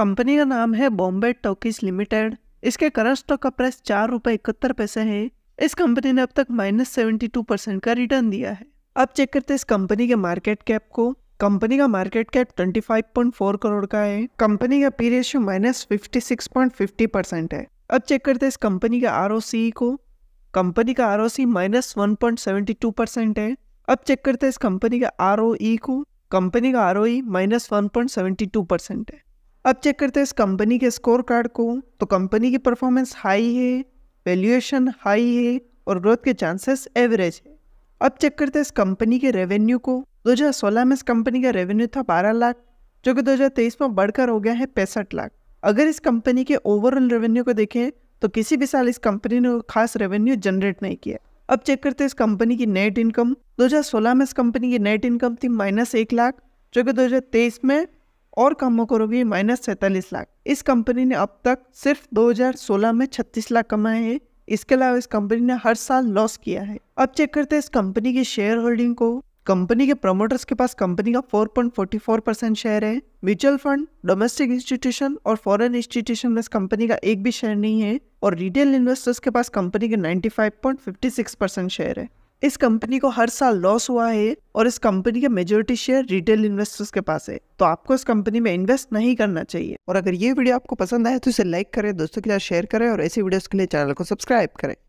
company का नाम है बॉम्बे टॉकीज लिमिटेड इसके करंट स्टॉक का प्राइस चार रुपए इकहत्तर पैसे है इस कंपनी ने अब तक माइनस सेवेंटी टू परसेंट का रिटर्न दिया है अब चेक करते हैं इस कंपनी के मार्केट कैप को कंपनी का मार्केट कैप फोर करोड़ का है कंपनी का P ratio minus fifty percent है अब चेक करते हैं इस कंपनी के आर को कंपनी का R O C minus one point seventy two percent है अब चेक करते हैं इस कंपनी का आर e को कंपनी का R minus one point seventy two percent है अब चेक करते हैं इस कंपनी के स्कोर कार्ड को तो कंपनी की परफॉर्मेंस हाई है वैल्यूएशन हाई है और ग्रोथ के चांसेस एवरेज है अब चेक करते हैं इस कंपनी के रेवेन्यू को 2016 में इस कंपनी का रेवेन्यू था 12 लाख जो कि 2023 में बढ़कर हो गया है पैंसठ लाख अगर इस कंपनी के ओवरऑल रेवेन्यू को देखें तो किसी भी साल इस कंपनी ने खास रेवेन्यू जनरेट नहीं किया अब चेक करते हैं इस कंपनी की नेट इनकम 2016 में इस कंपनी की नेट इनकम थी माइनस एक लाख जो कि 2023 में और कामों करोगे माइनस सैंतालीस लाख इस कंपनी ने अब तक सिर्फ 2016 में 36 लाख कमाए हैं इसके अलावा इस कंपनी ने हर साल लॉस किया है अब चेक करते हैं इस कंपनी की शेयर होल्डिंग को कंपनी के प्रमोटर्स के पास कंपनी का 4.44 परसेंट शेयर है म्यूचुअल फंड डोमेस्टिक इंस्टीट्यूशन और फॉरेन इंस्टीट्यूशन में इस कंपनी का एक भी शेयर नहीं है और रिटेल इन्वेस्टर्स के पास कंपनी के 95.56 परसेंट शेयर है इस कंपनी को हर साल लॉस हुआ है और इस कंपनी के मेजोरिटी शेयर रिटेल इन्वेस्टर्स के पास है तो आपको इस कंपनी में इन्वेस्ट नहीं करना चाहिए और अगर ये वीडियो आपको पसंद आए तो इसे लाइक करें दोस्तों के साथ शेयर करें और ऐसी वीडियोस के लिए चैनल को सब्सक्राइब करें